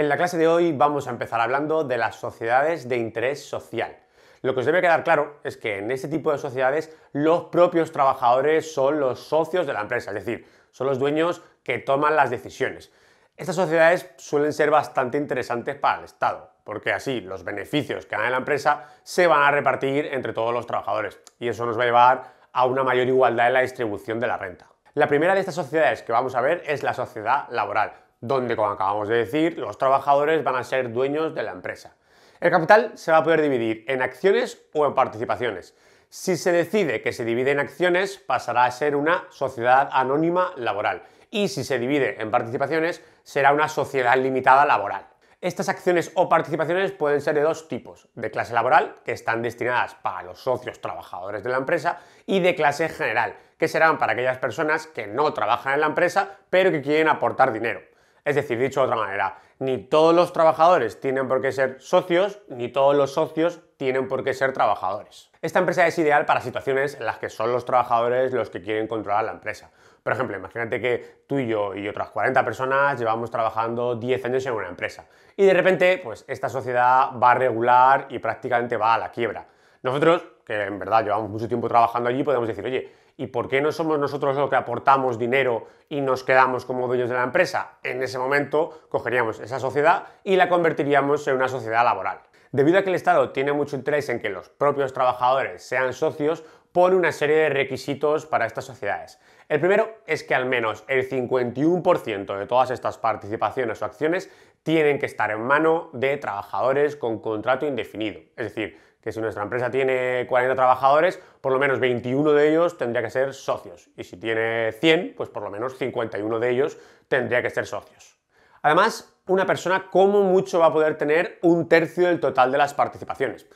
En la clase de hoy vamos a empezar hablando de las sociedades de interés social. Lo que os debe quedar claro es que en este tipo de sociedades los propios trabajadores son los socios de la empresa, es decir, son los dueños que toman las decisiones. Estas sociedades suelen ser bastante interesantes para el Estado, porque así los beneficios que da la empresa se van a repartir entre todos los trabajadores y eso nos va a llevar a una mayor igualdad en la distribución de la renta. La primera de estas sociedades que vamos a ver es la sociedad laboral, donde, como acabamos de decir, los trabajadores van a ser dueños de la empresa. El capital se va a poder dividir en acciones o en participaciones. Si se decide que se divide en acciones, pasará a ser una sociedad anónima laboral. Y si se divide en participaciones, será una sociedad limitada laboral. Estas acciones o participaciones pueden ser de dos tipos, de clase laboral, que están destinadas para los socios trabajadores de la empresa, y de clase general, que serán para aquellas personas que no trabajan en la empresa, pero que quieren aportar dinero. Es decir, dicho de otra manera, ni todos los trabajadores tienen por qué ser socios, ni todos los socios tienen por qué ser trabajadores. Esta empresa es ideal para situaciones en las que son los trabajadores los que quieren controlar la empresa. Por ejemplo, imagínate que tú y yo y otras 40 personas llevamos trabajando 10 años en una empresa y de repente pues esta sociedad va a regular y prácticamente va a la quiebra. Nosotros, que en verdad llevamos mucho tiempo trabajando allí, podemos decir, oye, ¿Y por qué no somos nosotros los que aportamos dinero y nos quedamos como dueños de la empresa? En ese momento cogeríamos esa sociedad y la convertiríamos en una sociedad laboral. Debido a que el Estado tiene mucho interés en que los propios trabajadores sean socios, pone una serie de requisitos para estas sociedades. El primero es que al menos el 51% de todas estas participaciones o acciones tienen que estar en mano de trabajadores con contrato indefinido. Es decir, que si nuestra empresa tiene 40 trabajadores, por lo menos 21 de ellos tendría que ser socios. Y si tiene 100, pues por lo menos 51 de ellos tendría que ser socios. Además, una persona como mucho va a poder tener un tercio del total de las participaciones.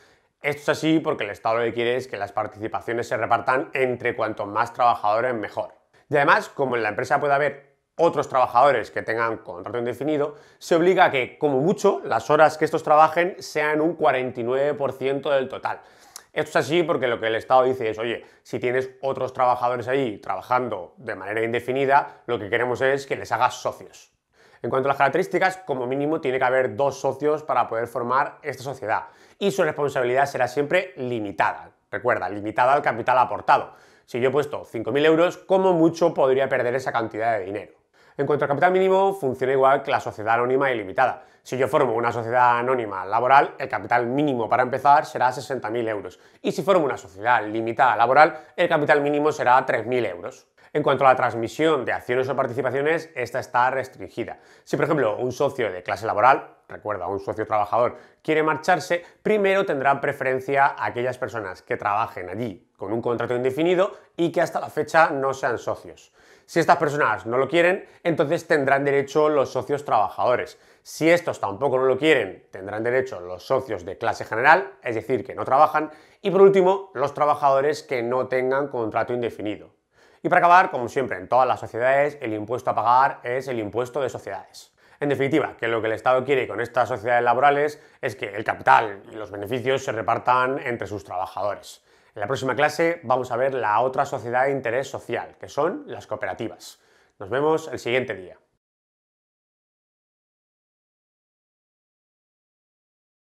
Esto es así porque el Estado lo que quiere es que las participaciones se repartan entre cuanto más trabajadores mejor. Y además, como en la empresa puede haber otros trabajadores que tengan contrato indefinido, se obliga a que, como mucho, las horas que estos trabajen sean un 49% del total. Esto es así porque lo que el Estado dice es, oye, si tienes otros trabajadores ahí trabajando de manera indefinida, lo que queremos es que les hagas socios. En cuanto a las características, como mínimo tiene que haber dos socios para poder formar esta sociedad y su responsabilidad será siempre limitada. Recuerda, limitada al capital aportado. Si yo he puesto 5.000 euros, como mucho podría perder esa cantidad de dinero. En cuanto al capital mínimo, funciona igual que la sociedad anónima ilimitada. Si yo formo una sociedad anónima laboral, el capital mínimo para empezar será 60.000 euros. Y si formo una sociedad limitada laboral, el capital mínimo será 3.000 euros. En cuanto a la transmisión de acciones o participaciones, esta está restringida. Si, por ejemplo, un socio de clase laboral, recuerda, un socio trabajador, quiere marcharse, primero tendrá preferencia a aquellas personas que trabajen allí con un contrato indefinido y que hasta la fecha no sean socios. Si estas personas no lo quieren, entonces tendrán derecho los socios trabajadores. Si estos tampoco no lo quieren, tendrán derecho los socios de clase general, es decir, que no trabajan, y por último, los trabajadores que no tengan contrato indefinido. Y para acabar, como siempre, en todas las sociedades, el impuesto a pagar es el impuesto de sociedades. En definitiva, que lo que el Estado quiere con estas sociedades laborales es que el capital y los beneficios se repartan entre sus trabajadores. En la próxima clase vamos a ver la otra sociedad de interés social, que son las cooperativas. Nos vemos el siguiente día.